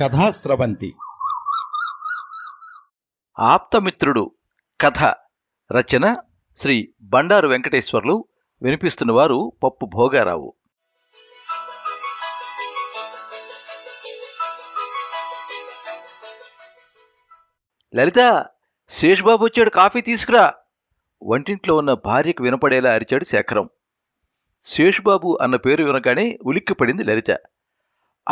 కథాస్రవంతి ఆప్తమిత్రుడు కథ రచన శ్రీ బండారు వెంకటేశ్వర్లు వినిపిస్తున్నవారు పప్పు భోగారావు లలిత శేష్బాబు వచ్చాడు కాఫీ తీసుకురా వంటింట్లో ఉన్న భార్యకు వినపడేలా అరిచాడు శేఖరం శేషుబాబు అన్న పేరు వినగానే ఉలిక్కిపడింది లలిత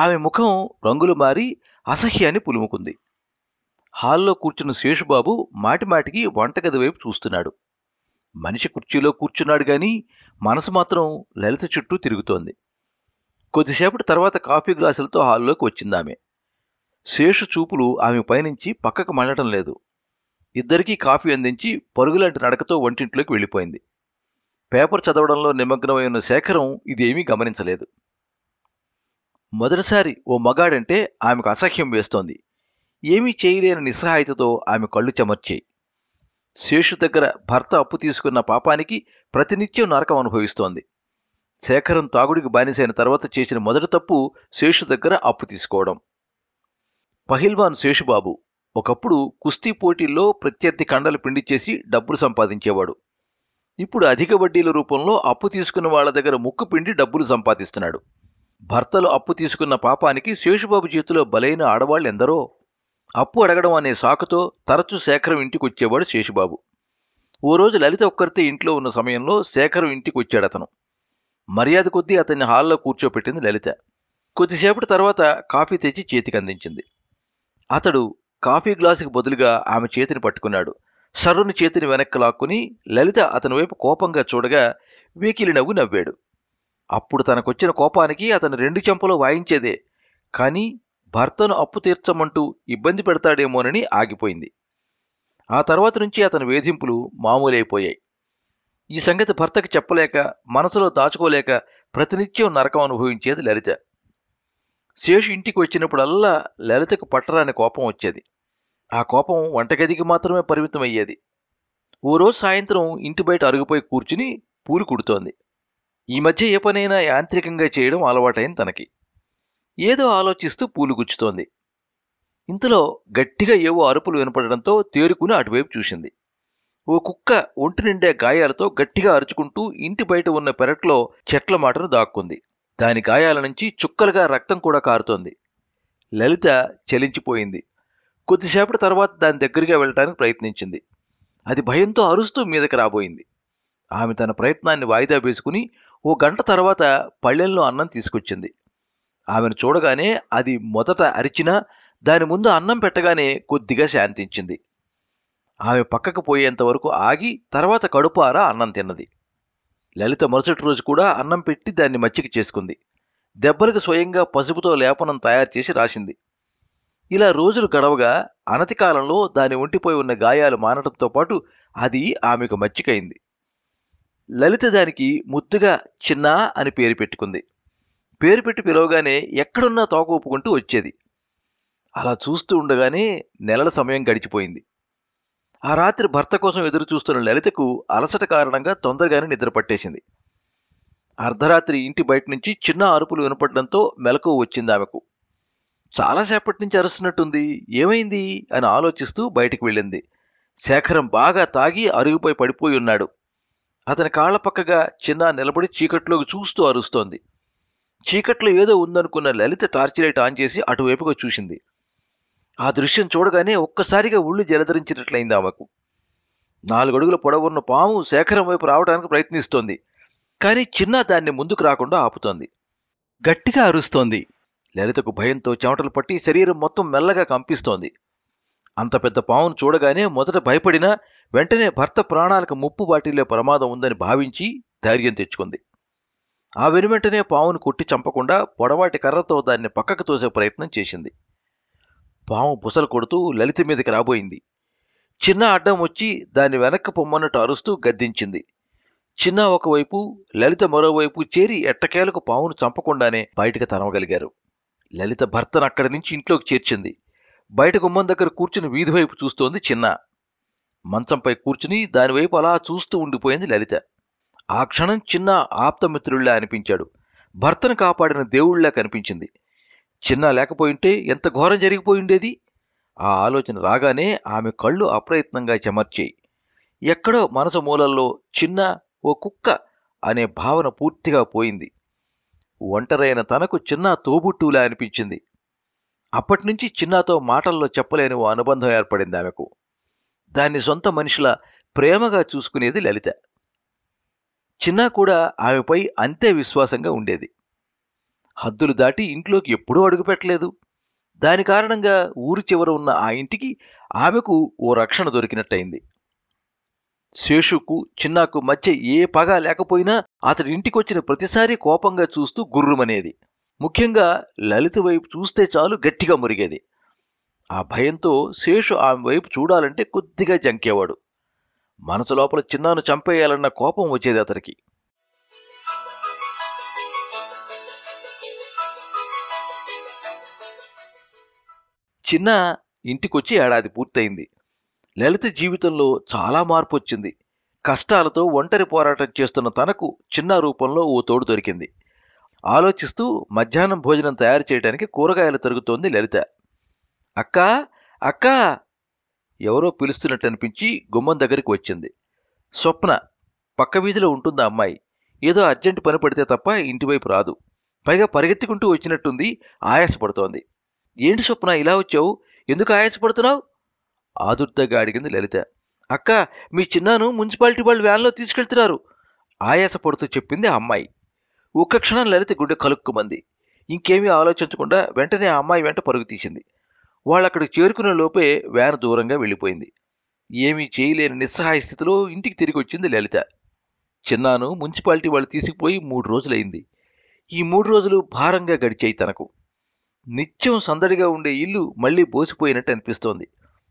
ఆమె ముఖం రంగులు మారి అసహ్యాన్ని పులుముకుంది హాల్లో కూర్చున్న శేషుబాబు మాటిమాటికి వంటగది వైపు చూస్తున్నాడు మనిషి కుర్చీలో కూర్చున్నాడు గాని మనసు మాత్రం లలిత చుట్టూ తిరుగుతోంది కొద్దిసేపటి తర్వాత కాఫీ గ్లాసులతో హాల్లోకి వచ్చిందామె శేషు చూపులు ఆమె పైనుంచి పక్కకు మళ్ళటం లేదు ఇద్దరికీ కాఫీ అందించి పరుగులాంటి నడకతో వంటింట్లోకి వెళ్ళిపోయింది పేపర్ చదవడంలో నిమగ్నమై ఉన్న శేఖరం ఇదేమీ గమనించలేదు మొదటిసారి ఓ మగాడంటే ఆమెకు అసహ్యం వేస్తోంది ఏమీ చేయలేని నిస్సహాయతతో ఆమె కళ్ళు చెమర్చాయి శేషు దగ్గర భర్త అప్పు తీసుకున్న పాపానికి ప్రతినిత్యం నరకం అనుభవిస్తోంది శేఖరం తాగుడికి బానిసైన తర్వాత చేసిన మొదటి తప్పు శేషు దగ్గర అప్పు తీసుకోవడం పహిల్వాన్ శేషుబాబు ఒకప్పుడు కుస్తీ పోటీల్లో ప్రత్యర్థి కండలు పిండి చేసి డబ్బులు సంపాదించేవాడు ఇప్పుడు అధిక వడ్డీల రూపంలో అప్పు తీసుకున్న వాళ్ల దగ్గర ముక్కు పిండి డబ్బులు సంపాదిస్తున్నాడు భర్తలు అప్పు తీసుకున్న పాపానికి శేషుబాబు చేతిలో బలైన ఆడవాళ్ళెందరో అప్పు అడగడం అనే సాకుతో తరచూ శేఖరం ఇంటికొచ్చేవాడు శేషుబాబు ఓ రోజు లలిత ఒక్కరితే ఇంట్లో ఉన్న సమయంలో శేఖరం ఇంటికొచ్చాడతను మర్యాద కొద్దీ అతన్ని హాల్లో కూర్చోపెట్టింది లలిత కొద్దిసేపటి తర్వాత కాఫీ తెచ్చి చేతికి అందించింది అతడు కాఫీ గ్లాసుకి బదులుగా ఆమె చేతిని పట్టుకున్నాడు సర్రుని చేతిని వెనక్కి లాక్కుని లలిత అతని వైపు కోపంగా చూడగా వీకిలి నవ్వు నవ్వాడు అప్పుడు తనకొచ్చిన కోపానికి అతను రెండు చెంపలు వాయించేదే కానీ భర్తను అప్పు తీర్చమంటూ ఇబ్బంది పెడతాడేమోనని ఆగిపోయింది ఆ తర్వాత నుంచి అతని వేధింపులు మామూలైపోయాయి ఈ సంగతి భర్తకి చెప్పలేక మనసులో దాచుకోలేక ప్రతినిత్యం నరకం అనుభవించేది లలిత శేషు ఇంటికి వచ్చినప్పుడల్లా లలితకు పట్టరాని కోపం వచ్చేది ఆ కోపం వంటగదికి మాత్రమే పరిమితమయ్యేది ఓ రోజు సాయంత్రం ఇంటి బయట అరుగుపోయి కూర్చుని పూలు కుడుతోంది ఈ మధ్య ఏ పనైనా యాంత్రికంగా చేయడం అలవాటైంది తనకి ఏదో ఆలోచిస్తూ పూలు గుచ్చుతోంది ఇంతలో గట్టిగా ఏవో అరుపులు వినపడడంతో తేరుకుని అటువైపు చూసింది ఓ కుక్క ఒంటి నిండే గాయాలతో గట్టిగా అరుచుకుంటూ ఇంటి బయట ఉన్న పెరట్లో చెట్ల మాటను దాక్కుంది దాని గాయాల నుంచి చుక్కలుగా రక్తం కూడా కారుతోంది లలిత చలించిపోయింది కొద్దిసేపటి తర్వాత దాని దగ్గరగా వెళ్ళటానికి ప్రయత్నించింది అది భయంతో అరుస్తూ మీదకి రాబోయింది ఆమె తన ప్రయత్నాన్ని వాయిదా వేసుకుని ఓ గంట తర్వాత పళ్ళెంలో అన్నం తీసుకొచ్చింది ఆమెను చూడగానే అది మొదట అరిచినా దాని ముందు అన్నం పెట్టగానే కొద్దిగా శాంతించింది ఆమె పక్కకు పోయేంత వరకు ఆగి తర్వాత కడుపారా అన్నం తిన్నది లలిత మరుసటి రోజు కూడా అన్నం పెట్టి దాన్ని మచ్చిక చేసుకుంది దెబ్బలకు స్వయంగా పసుపుతో లేపనం తయారు చేసి రాసింది ఇలా రోజులు గడవగా అనతి కాలంలో దాని ఒంటిపోయి ఉన్న గాయాలు మానటంతో పాటు అది ఆమెకు మచ్చికైంది లలిత దానికి ముద్దుగా చిన్న అని పేరు పెట్టుకుంది పేరు పెట్టి పిలవగానే ఎక్కడున్నా తోక ఒప్పుకుంటూ వచ్చేది అలా చూస్తూ ఉండగానే నెలల సమయం గడిచిపోయింది ఆ రాత్రి భర్త కోసం ఎదురు చూస్తున్న లలితకు అలసట కారణంగా తొందరగానే నిద్ర పట్టేసింది అర్ధరాత్రి ఇంటి బయట నుంచి చిన్న అరుపులు వినపడడంతో మెలకువ వచ్చింది ఆమెకు చాలాసేపటి నుంచి అరుస్తున్నట్టుంది ఏమైంది అని ఆలోచిస్తూ బయటికి వెళ్ళింది శేఖరం బాగా తాగి అరుగుపై పడిపోయి ఉన్నాడు అతని కాళ్ల పక్కగా చిన్న నిలబడి చీకట్లోకి చూస్తూ అరుస్తోంది చీకట్లో ఏదో ఉందనుకున్న లలిత టార్చ్ లైట్ ఆన్ చేసి అటువైపుగా చూసింది ఆ దృశ్యం చూడగానే ఒక్కసారిగా ఉళ్ళు జలధరించినట్లయింది ఆమెకు నాలుగడుగుల పొడవున్న పాము శేఖరం వైపు రావడానికి ప్రయత్నిస్తోంది కానీ చిన్న దాన్ని ముందుకు రాకుండా ఆపుతోంది గట్టిగా అరుస్తోంది లలితకు భయంతో చెమటలు పట్టి శరీరం మొత్తం మెల్లగా కంపిస్తోంది అంత పెద్ద పావును చూడగానే మొదట భయపడినా వెంటనే భర్త ప్రాణాలకు ముప్పు బాటిల్లే ప్రమాదం ఉందని భావించి ధైర్యం తెచ్చుకుంది ఆ వెనువెంటనే పావును కొట్టి చంపకుండా పొడవాటి కర్రతో దాన్ని పక్కకు తోసే ప్రయత్నం చేసింది పాము బుసలు కొడుతూ లలిత మీదకి రాబోయింది చిన్న అడ్డం వచ్చి దాన్ని వెనక్కి పొమ్మన్నట్టు అరుస్తూ గద్దించింది చిన్న ఒకవైపు లలిత మరోవైపు చేరి ఎట్టకేలకు పావును చంపకుండానే బయటకు తరవగలిగారు లలిత భర్తను అక్కడి నుంచి ఇంట్లోకి చేర్చింది బయట గుమ్మం దగ్గర కూర్చుని వీధి వైపు చూస్తోంది చిన్న మంచంపై కూర్చుని దానివైపు అలా చూస్తూ ఉండిపోయింది లలిత ఆ క్షణం చిన్న ఆప్తమిత్రుల్లా అనిపించాడు భర్తను కాపాడిన దేవుళ్లా కనిపించింది చిన్న లేకపోయింటే ఎంత ఘోరం జరిగిపోయిండేది ఆ ఆలోచన రాగానే ఆమె కళ్ళు అప్రయత్నంగా చెమర్చేయి ఎక్కడో మనసు మూలల్లో చిన్న ఓ కుక్క అనే భావన పూర్తిగా పోయింది ఒంటరైన తనకు చిన్న తోబుట్టులా అనిపించింది అప్పటినుంచి చిన్నతో మాటల్లో చెప్పలేని ఓ అనుబంధం ఏర్పడింది ఆమెకు దాన్ని సొంత మనిషిలా ప్రేమగా చూసుకునేది లలిత చిన్న కూడా ఆమెపై అంతే విశ్వాసంగా ఉండేది హద్దులు దాటి ఇంట్లోకి ఎప్పుడూ అడుగుపెట్టలేదు దాని కారణంగా ఊరు చివర ఉన్న ఆ ఇంటికి ఆమెకు ఓ రక్షణ దొరికినట్టయింది శేషుకు చిన్నాకు మధ్య ఏ పగ లేకపోయినా అతడి ఇంటికొచ్చిన ప్రతిసారి కోపంగా చూస్తూ గుర్రుమనేది ముఖ్యంగా లలిత వైపు చూస్తే చాలు గట్టిగా మురిగేది ఆ భయంతో శేషు ఆమె వైపు చూడాలంటే కొద్దిగా జంకేవాడు మనసు లోపల చిన్నాను చంపేయాలన్న కోపం వచ్చేది అతనికి చిన్న ఇంటికొచ్చి ఏడాది పూర్తయింది లలిత జీవితంలో చాలా మార్పు వచ్చింది కష్టాలతో ఒంటరి పోరాటం చేస్తున్న తనకు చిన్న రూపంలో ఓ తోడు దొరికింది ఆలోచిస్తూ మధ్యాహ్నం భోజనం తయారు చేయడానికి కూరగాయలు తరుగుతోంది లలిత అక్కా అక్కా ఎవరో పిలుస్తున్నట్టు అనిపించి గుమ్మం దగ్గరికి వచ్చింది స్వప్న పక్క వీధిలో ఉంటుంది అమ్మాయి ఏదో అర్జెంట్ పని పడితే తప్ప ఇంటివైపు రాదు పైగా పరిగెత్తుకుంటూ వచ్చినట్టుంది ఆయాసపడుతోంది ఏంటి స్వప్న ఇలా వచ్చావు ఎందుకు ఆయాసపడుతున్నావు ఆదుర్దగా అడిగింది లలిత అక్క మీ చిన్నాను మున్సిపాలిటీ వాళ్ళు వ్యాన్లో తీసుకెళ్తున్నారు ఆయాసపడుతూ చెప్పింది ఆ అమ్మాయి ఒక్క క్షణం లలిత గుడ్డ కలుక్కుమంది ఇంకేమీ ఆలోచించకుండా వెంటనే ఆ అమ్మాయి వెంట పరుగు తీసింది వాళ్ళు అక్కడికి చేరుకునే లోపే వ్యాన్ దూరంగా వెళ్ళిపోయింది ఏమీ చేయలేని నిస్సహాయ స్థితిలో ఇంటికి తిరిగి వచ్చింది లలిత చిన్నాను మున్సిపాలిటీ వాళ్ళు తీసుకుపోయి మూడు రోజులైంది ఈ మూడు రోజులు భారంగా గడిచాయి తనకు నిత్యం సందడిగా ఉండే ఇల్లు మళ్ళీ బోసిపోయినట్టు అనిపిస్తోంది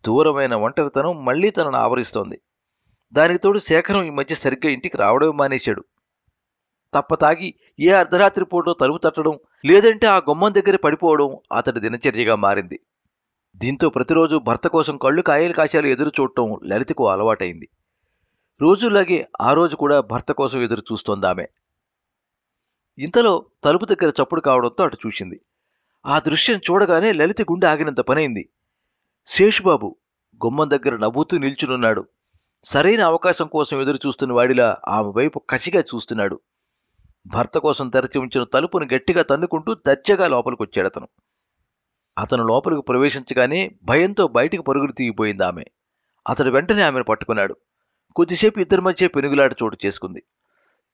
దూరమైన ఒంటరితనం మళ్ళీ తనను ఆవరిస్తోంది దానికి తోడు శేఖరం ఈ మధ్య సరిగ్గా ఇంటికి రావడమే మానేశాడు తప్ప తాగి ఏ అర్ధరాత్రి పూటలో తలుపు తట్టడం లేదంటే ఆ గుమ్మం దగ్గర పడిపోవడం అతడి దినచర్యగా మారింది దీంతో ప్రతిరోజు భర్త కోసం కళ్ళు కాయలు కాశాలు ఎదురు చూడటం లలితకు అలవాటైంది రోజులాగే ఆ రోజు కూడా భర్త కోసం ఎదురు చూస్తోందామె ఇంతలో తలుపు దగ్గర చప్పుడు కావడంతో అటు చూసింది ఆ దృశ్యం చూడగానే లలిత గుండె ఆగినంత పనైంది శేషుబాబు గుమ్మం దగ్గర నవ్వుతూ నిల్చునున్నాడు సరైన అవకాశం కోసం ఎదురు చూస్తున్న వాడిలా ఆమె వైపు కసిగా చూస్తున్నాడు భర్త కోసం తెరచి ఉంచిన తలుపును గట్టిగా తన్నుకుంటూ దర్జగా లోపలికొచ్చాడతను అతను లోపలికి ప్రవేశించగానే భయంతో బయటికి పరుగులు తీగిపోయింది ఆమె అతడు వెంటనే ఆమెను పట్టుకున్నాడు కొద్దిసేపు ఇద్దరి మధ్య పెనుగులాట చోటు చేసుకుంది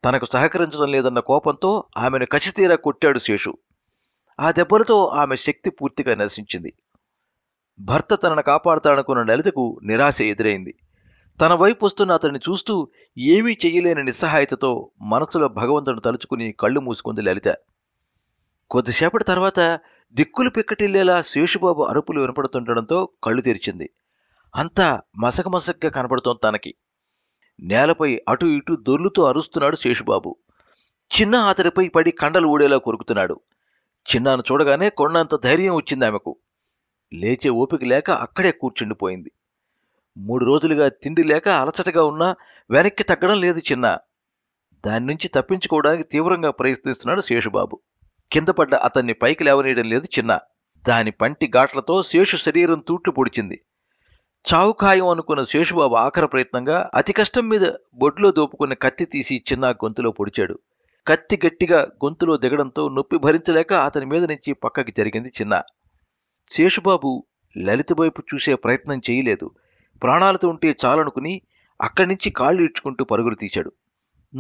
తనకు సహకరించడం లేదన్న కోపంతో ఆమెను కసితీరా కొట్టాడు శేషు ఆ దెబ్బలతో ఆమె శక్తి పూర్తిగా నశించింది భర్త తనను కాపాడుతాడనుకున్న లలితకు నిరాశ ఎదురైంది తన వైపు వస్తున్న అతన్ని చూస్తూ ఏమీ చేయలేని నిస్సహాయతతో మనసులో భగవంతుడు తలుచుకుని కళ్ళు మూసుకుంది లలిత కొద్దిసేపటి తర్వాత దిక్కులు పిక్కటిల్లేలా శేషుబాబు అరుపులు వినపడుతుండడంతో కళ్ళు తెరిచింది అంతా మసకమసగ్గా కనపడుతోంది తనకి నేలపై అటు ఇటు దొర్లుతూ అరుస్తున్నాడు శేషుబాబు చిన్న అతడిపై పడి కండలు ఊడేలా కొరుకుతున్నాడు చిన్నాను చూడగానే కొండంత ధైర్యం వచ్చింది ఆమెకు లేచే ఓపిక లేక అక్కడే కూర్చుండిపోయింది మూడు రోజులుగా తిండి లేక అలసటగా ఉన్నా వెనక్కి తగ్గడం లేదు చిన్న దాన్నించి తప్పించుకోవడానికి తీవ్రంగా ప్రయత్నిస్తున్నాడు శేషుబాబు కింద పడ్డ అతన్ని పైకి లేవనీయడం లేదు చిన్న దాని పంటి ఘాట్లతో శేషు శరీరం తూట్లు పొడిచింది చావు ఖాయం అనుకున్న శేషుబాబు ఆఖర ప్రయత్నంగా అతి కష్టం మీద బొడ్లో దోపుకున్న కత్తి తీసి చిన్న గొంతులో పొడిచాడు కత్తి గట్టిగా గొంతులో దిగడంతో నొప్పి భరించలేక అతని మీద నుంచి పక్కకి జరిగింది చిన్న శేషుబాబు లలిత వైపు చూసే ప్రయత్నం చేయలేదు ప్రాణాలతో ఉంటే చాలనుకుని అక్కడి నుంచి కాళ్ళు ఇడ్చుకుంటూ పరుగులు తీశాడు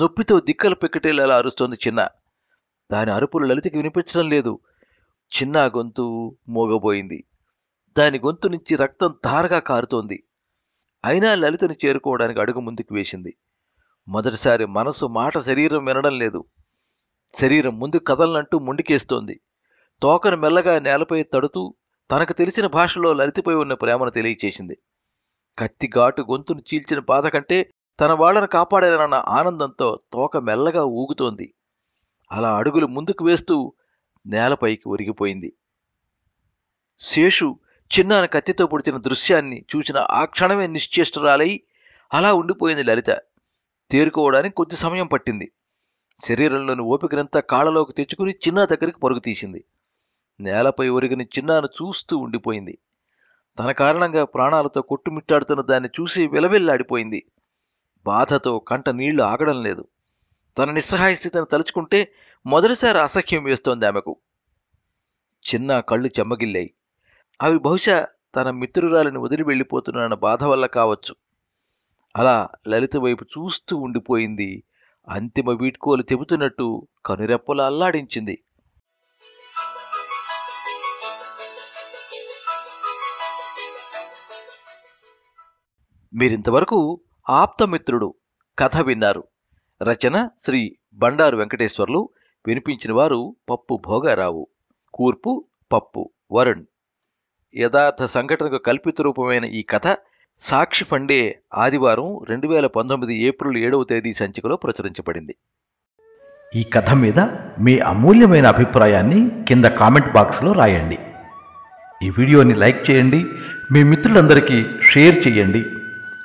నొప్పితో దిక్కలు పెక్కటేలా అరుస్తోంది చిన్న దాని అరుపులు లలితకి వినిపించడం లేదు చిన్న గొంతు మోగబోయింది దాని గొంతు నుంచి రక్తం తారగా కారుతోంది అయినా లలితను చేరుకోవడానికి అడుగు ముందుకు వేసింది మొదటిసారి మనసు మాట శరీరం వినడం లేదు శరీరం ముందు కదలనంటూ ముండికేస్తోంది తోకను మెల్లగా నేలపై తడుతూ తనకు తెలిసిన భాషలో లలితపై ఉన్న ప్రేమను తెలియచేసింది ఘాటు గొంతును చీల్చిన బాధ కంటే తన వాళ్లను కాపాడారన్న ఆనందంతో తోక మెల్లగా ఊగుతోంది అలా అడుగులు ముందుకు వేస్తూ నేలపైకి ఒరిగిపోయింది శేషు చిన్నాన కత్తితో పొడిచిన దృశ్యాన్ని చూసిన ఆ క్షణమే నిశ్చేష్టరాలై అలా ఉండిపోయింది లలిత తేరుకోవడానికి కొద్ది సమయం పట్టింది శరీరంలోని ఓపికనంతా కాళ్ళలోకి తెచ్చుకుని చిన్న దగ్గరికి పరుగు తీసింది నేలపై ఒరిగిన చిన్నాను చూస్తూ ఉండిపోయింది తన కారణంగా ప్రాణాలతో కొట్టుమిట్టాడుతున్న దాన్ని చూసి విలవిల్లాడిపోయింది బాధతో కంట నీళ్లు ఆగడం లేదు తన నిస్సహాయ స్థితిని తలుచుకుంటే మొదటిసారి అసహ్యం వేస్తోంది ఆమెకు చిన్న కళ్ళు చెమ్మగిల్లాయి అవి బహుశా తన మిత్రురాలిని వదిలి వెళ్ళిపోతున్నానన్న బాధ వల్ల కావచ్చు అలా లలిత వైపు చూస్తూ ఉండిపోయింది అంతిమ వీడ్కోలు చెబుతున్నట్టు కనురెప్పలు అల్లాడించింది మీరింతవరకు ఆప్తమిత్రుడు కథ విన్నారు రచన శ్రీ బండారు వెంకటేశ్వర్లు వినిపించిన వారు పప్పు భోగారావు కూర్పు పప్పు వరుణ్ యథార్థ సంఘటనకు కల్పిత రూపమైన ఈ కథ సాక్షి ఫండే ఆదివారం రెండు వేల పంతొమ్మిది ఏప్రిల్ ఏడవ తేదీ సంచికలో ప్రచురించబడింది ఈ కథ మీద మీ అమూల్యమైన అభిప్రాయాన్ని కింద కామెంట్ బాక్స్లో రాయండి ఈ వీడియోని లైక్ చేయండి మీ మిత్రులందరికీ షేర్ చేయండి